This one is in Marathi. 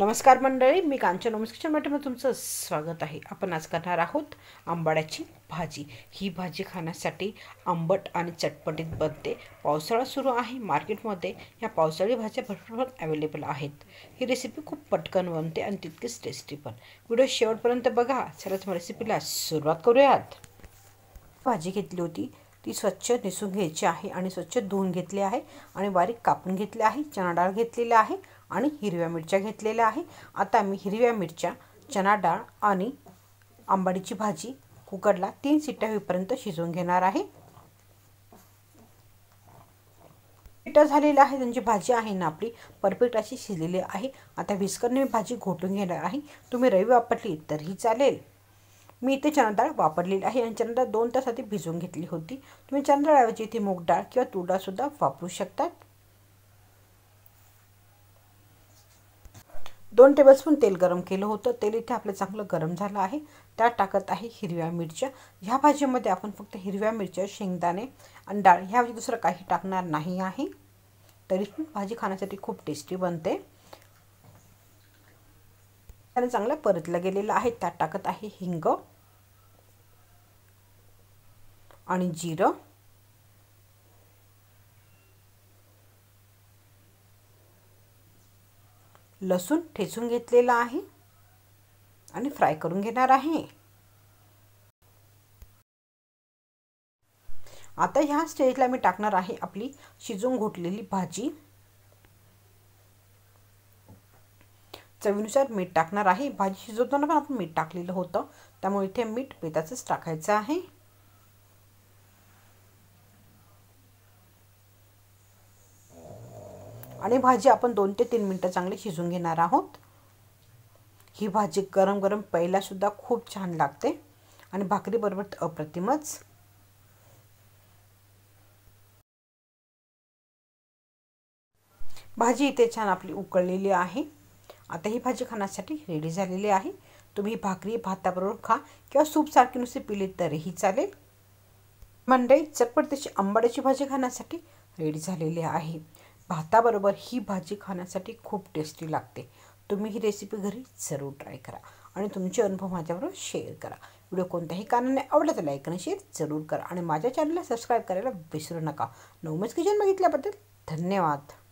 नमस्कार मंडळी मी कांचन ओमस किचन मॅटमध्ये तुमचं स्वागत आहे आपण आज करणार आहोत आंबाड्याची भाजी ही भाजी खाण्यासाठी आंबट आणि चटपटीत बनते पावसाळा सुरू आहे मार्केटमध्ये या पावसाळी भाज्या भरपूर अवेलेबल आहेत ही रेसिपी खूप पटकन बनते आणि तितकीच टेस्टी पण व्हिडिओ शेवटपर्यंत बघा सरळच रेसिपीला सुरुवात करूयात भाजी घेतली होती ती स्वच्छ निसून घ्यायची आहे आणि स्वच्छ धुवून घेतली आहे आणि बारीक कापून घेतली आहे डाळ घेतलेली आहे आणि हिरव्या मिरच्या घेतलेल्या आहे आता मी हिरव्या मिरच्या चना डाळ आणि आंबाडीची भाजी कुकरला तीन सिट्ट्या होईपर्यंत शिजवून घेणार आहे पिठं झालेलं आहे त्यांची भाजी आहे ना आपली परफेक्ट अशी शिजलेली आहे आता विस्करने भाजी घोटून घेणार आहे तुम्ही रवी वापरली तरीही चालेल मी इथे चना डाळ वापरलेली आहे आणि चना डाळ दोन तास आधी भिजवून घेतली होती तुम्ही चना डाळऐवजी इथे मूग डाळ किंवा तूर डाळसुद्धा वापरू शकतात दोन टेबलस्पून तेल गरम केलं होतं तेल इथे आपलं चांगलं गरम झालं आहे त्यात टाकत आहे हिरव्या मिरच्या ह्या भाजीमध्ये आपण फक्त हिरव्या मिरच्या शेंगदाणे आणि डाळ ह्या दुसरं काही टाकणार नाही आहे तरी पण भाजी खाण्यासाठी खूप टेस्टी बनते त्याने चांगलं परतलं गेलेलं आहे त्यात टाकत आहे हिंग आणि जिरं लसूण ठेचून घेतलेला आहे आणि फ्राय करून घेणार आहे आता ह्या स्टेजला मी टाकणार आहे आपली शिजून घोटलेली भाजी चवीनुसार मीठ टाकणार आहे भाजी शिजवताना पण आपण मीठ टाकलेलं होतं त्यामुळे इथे मीठ बेताचंच टाकायचं आहे आणि भाजी आपण दोन ते तीन मिनटं चांगली शिजून घेणार आहोत ही भाजी गरम गरम सुद्धा खूप छान लागते आणि भाकरीबरोबर अप्रतिमच भाजी इथे छान आपली उकळलेली आहे आता ही भाजी खाण्यासाठी रेडी झालेली आहे तुम्ही भाकरी भाताबरोबर खा किंवा सूपसारखी नुसती पिली तरीही चालेल मंडई चटपट त्याची आंबाड्याची भाजी खाण्यासाठी रेडी झालेली आहे भाताबरोबर ही भाजी खाण्यासाठी खूप टेस्टी लागते तुम्ही ही रेसिपी घरी जरूर ट्राय करा आणि तुमचे अनुभव माझ्याबरोबर शेअर करा व्हिडिओ कोणत्याही कारणाने आवडला तर लाईक आणि शेअर जरूर करा आणि माझ्या चॅनलला सबस्क्राईब करायला विसरू नका नवमेज किचन बघितल्याबद्दल धन्यवाद